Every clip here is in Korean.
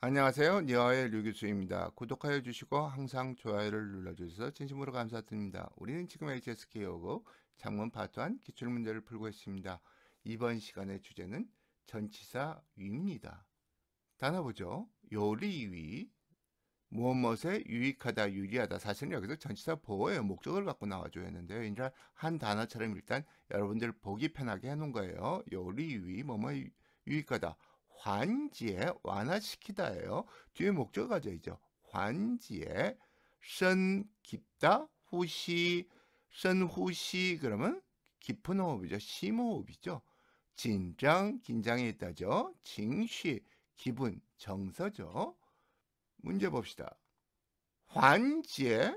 안녕하세요. 니아의 류교수입니다. 구독하여 주시고 항상 좋아요를 눌러주셔서 진심으로 감사드립니다. 우리는 지금 HSK 오고 장문 파트 1 기출문제를 풀고 있습니다. 이번 시간의 주제는 전치사 위입니다. 단어 보죠. 요리위 무엇무엇에 유익하다 유리하다 사실은 여기서 전치사 보호의 목적을 갖고 나와줘야 했는데요. 이제 한 단어처럼 일단 여러분들 보기 편하게 해놓은 거예요. 요리위 뭐뭐 유익하다 환지에 완화시키다예요. 뒤에 목적어 가져죠 환지에 선 깊다 후시 선 후시 그러면 깊은 호흡이죠. 심호흡이죠. 긴장 긴장에 있다죠. 징시 기분 정서죠. 문제 봅시다. 환지에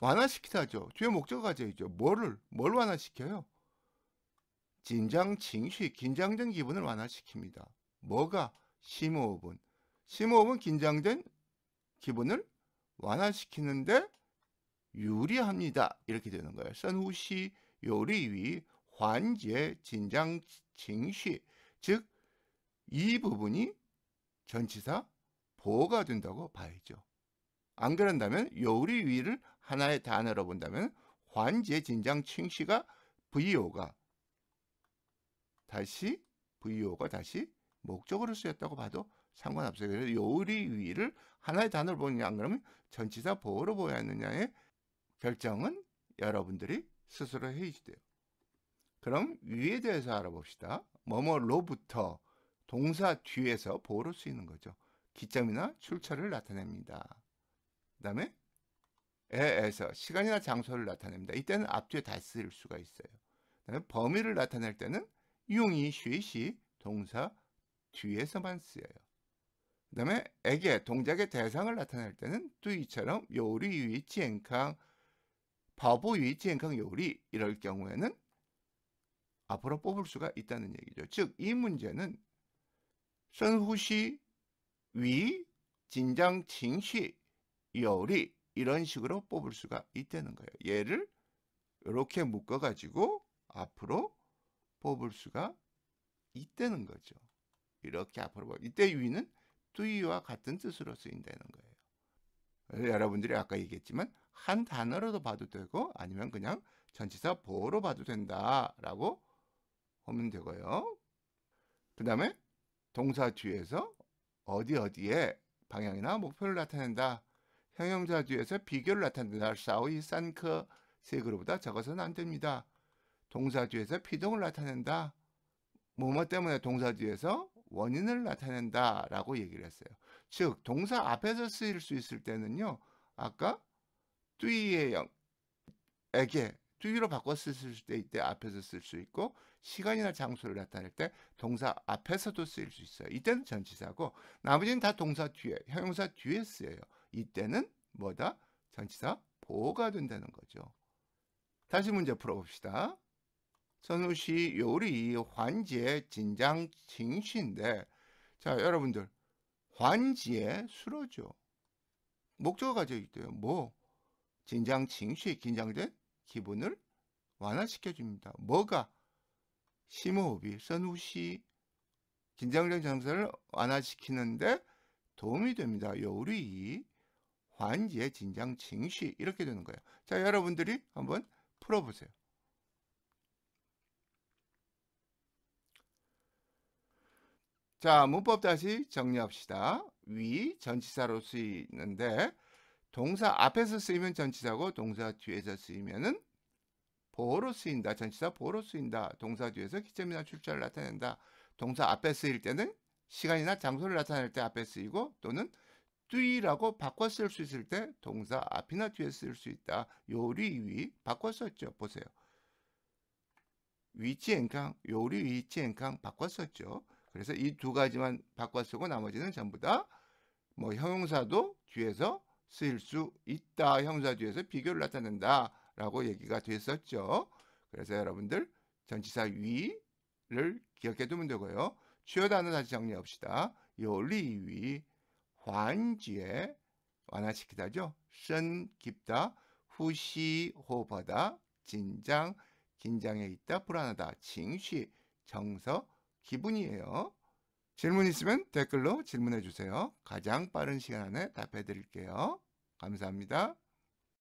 완화시키다죠. 뒤에 목적어 가져죠 뭐를 뭘 완화시켜요? 긴장, 징시, 긴장된 기분을 완화시킵니다. 뭐가 심호흡은 심호흡은 긴장된 기분을 완화시키는데 유리합니다. 이렇게 되는 거예요. 선후시 요리위 환제 진장 징시 즉 이 부분이 전치사 보가 된다고 봐야죠. 안 그런다면 요리위를 하나의 단어로 본다면 환제 진장 칭시가 VO가 다시 VO가 다시 목적으로 쓰였다고 봐도 상관없어요. 그래서 요리 위를 하나의 단어로 보느냐 안 그러면 전치사 보호로 보여야 하느냐의 결정은 여러분들이 스스로 해야 돼요. 그럼 위에 대해서 알아봅시다. 뭐뭐로부터 동사 뒤에서 보호로 쓰이는 거죠. 기점이나 출처를 나타냅니다. 그 다음에 에에서 시간이나 장소를 나타냅니다. 이때는 앞뒤에 다 쓰일 수가 있어요. 그 다음에 범위를 나타낼 때는 용이, 쉐시, 동사, 뒤에서만 쓰여요. 그 다음에 에게 동작의 대상을 나타낼 때는 뚜이처럼 요리 위이치 엔캉 바보 위이치 엔캉 요리 이럴 경우에는 앞으로 뽑을 수가 있다는 얘기죠. 즉 이 문제는 선후시 위 진장 칭시 요리 이런 식으로 뽑을 수가 있다는 거예요. 얘를 이렇게 묶어가지고 앞으로 뽑을 수가 있다는 거죠. 이렇게 앞으로 보. 뭐, 이때 위는 뚜이와 같은 뜻으로 쓰인다는 거예요. 예, 여러분들이 아까 얘기했지만 한 단어로도 봐도 되고 아니면 그냥 전치사 보로 봐도 된다라고 하면 되고요. 그 다음에 동사 뒤에서 어디 어디에 방향이나 목표를 나타낸다. 형용사 뒤에서 비교를 나타낸다. 싸우이 산크 세 그룹보다 적어서는 안 됩니다. 동사 뒤에서 피동을 나타낸다. 뭐뭐 때문에 동사 뒤에서 원인을 나타낸다라고 얘기를 했어요. 즉 동사 앞에서 쓰일 수 있을 때는요. 아까 뚜이의 에게 뚜이로 바꿔 쓰실 때 이때 앞에서 쓸 수 있고 시간이나 장소를 나타낼 때 동사 앞에서도 쓰일 수 있어요. 이때는 전치사고 나머지는 다 동사 뒤에 형용사 뒤에 쓰여요. 이때는 뭐다? 전치사 보호가 된다는 거죠. 다시 문제 풀어봅시다. 선우시 요리 환지의 진장 징시인데 자 여러분들 환지의 수로죠. 목적어 가져 있대요. 뭐 진장 징시 긴장된 기분을 완화시켜 줍니다. 뭐가 심호흡이 선우시 긴장된 장사를 완화시키는데 도움이 됩니다. 요리 환지의 진장 징시 이렇게 되는 거예요. 자 여러분들이 한번 풀어보세요. 자, 문법 다시 정리합시다. 위 전치사로 쓰이는데 동사 앞에서 쓰이면 전치사고 동사 뒤에서 쓰이면은 보로 쓰인다. 전치사 보로 쓰인다. 동사 뒤에서 기점이나 출처를 나타낸다. 동사 앞에 쓰일 때는 시간이나 장소를 나타낼 때 앞에 쓰이고 또는 뛰라고 바꿔 쓸 수 있을 때 동사 앞이나 뒤에 쓸 수 있다. 요리 위 바꿔 썼죠. 보세요. 위치앵캉 요리 위치앵캉 바꿔 썼죠. 그래서 이 두 가지만 바꿔 쓰고 나머지는 전부 다 뭐 형용사도 뒤에서 쓰일 수 있다. 형사 뒤에서 비교를 나타낸다. 라고 얘기가 됐었죠. 그래서 여러분들 전치사 위를 기억해 두면 되고요. 주요 단어 다시 정리합시다. 요리위, 환지에 완화시키다죠. 선 깊다, 후시 호버다, 진장, 긴장에 있다, 불안하다, 칭시, 정서, 기분이에요. 질문 있으면 댓글로 질문해 주세요. 가장 빠른 시간 안에 답해 드릴게요. 감사합니다.